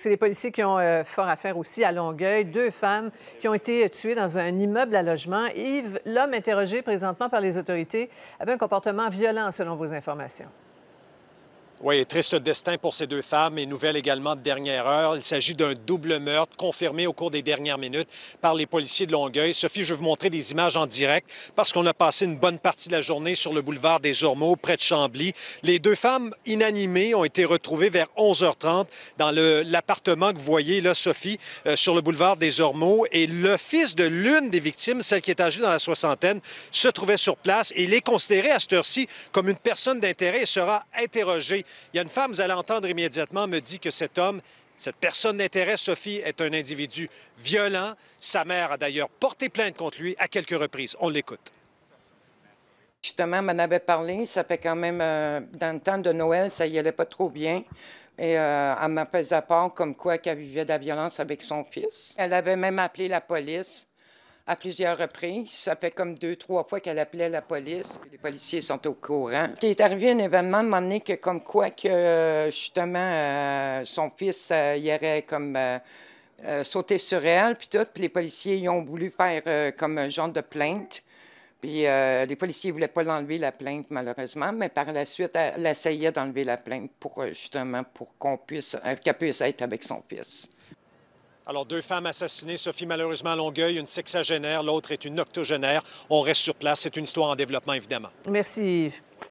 C'est des policiers qui ont euh, fort à faire aussi à Longueuil. Deux femmes qui ont été euh, tuées dans un immeuble à logement. Yves, l'homme interrogé présentement par les autorités, avait un comportement violent selon vos informations. Oui, triste destin pour ces deux femmes et nouvelle également de dernière heure. Il s'agit d'un double meurtre confirmé au cours des dernières minutes par les policiers de Longueuil. Sophie, je vais vous montrer des images en direct parce qu'on a passé une bonne partie de la journée sur le boulevard des Ormeaux, près de Chambly. Les deux femmes inanimées ont été retrouvées vers 11h30 dans l'appartement que vous voyez là, Sophie, euh, sur le boulevard des Ormeaux. Et le fils de l'une des victimes, celle qui est âgée dans la soixantaine, se trouvait sur place et il est considéré à cette heure-ci comme une personne d'intérêt et sera interrogé il y a une femme, vous allez entendre immédiatement, me dit que cet homme, cette personne d'intérêt, Sophie, est un individu violent. Sa mère a d'ailleurs porté plainte contre lui à quelques reprises. On l'écoute. Justement, m'en avait parlé. Ça fait quand même, euh, dans le temps de Noël, ça y allait pas trop bien. Et euh, elle m'a fait part comme quoi qu'elle vivait de la violence avec son fils. Elle avait même appelé la police à plusieurs reprises. Ça fait comme deux, trois fois qu'elle appelait la police. Les policiers sont au courant. Il est arrivé un événement, à que comme quoi que, euh, justement, euh, son fils, euh, aurait comme... Euh, sauté sur elle, puis tout. Puis les policiers, ils ont voulu faire comme un genre de plainte. Puis les policiers ne voulaient pas l'enlever, la plainte, malheureusement, mais par la suite, elle, elle essayait d'enlever la plainte pour justement pour qu'on puisse, qu'elle puisse être avec son fils. Alors, deux femmes assassinées, Sophie malheureusement à Longueuil, une sexagénaire, l'autre est une octogénaire. On reste sur place. C'est une histoire en développement, évidemment. Merci.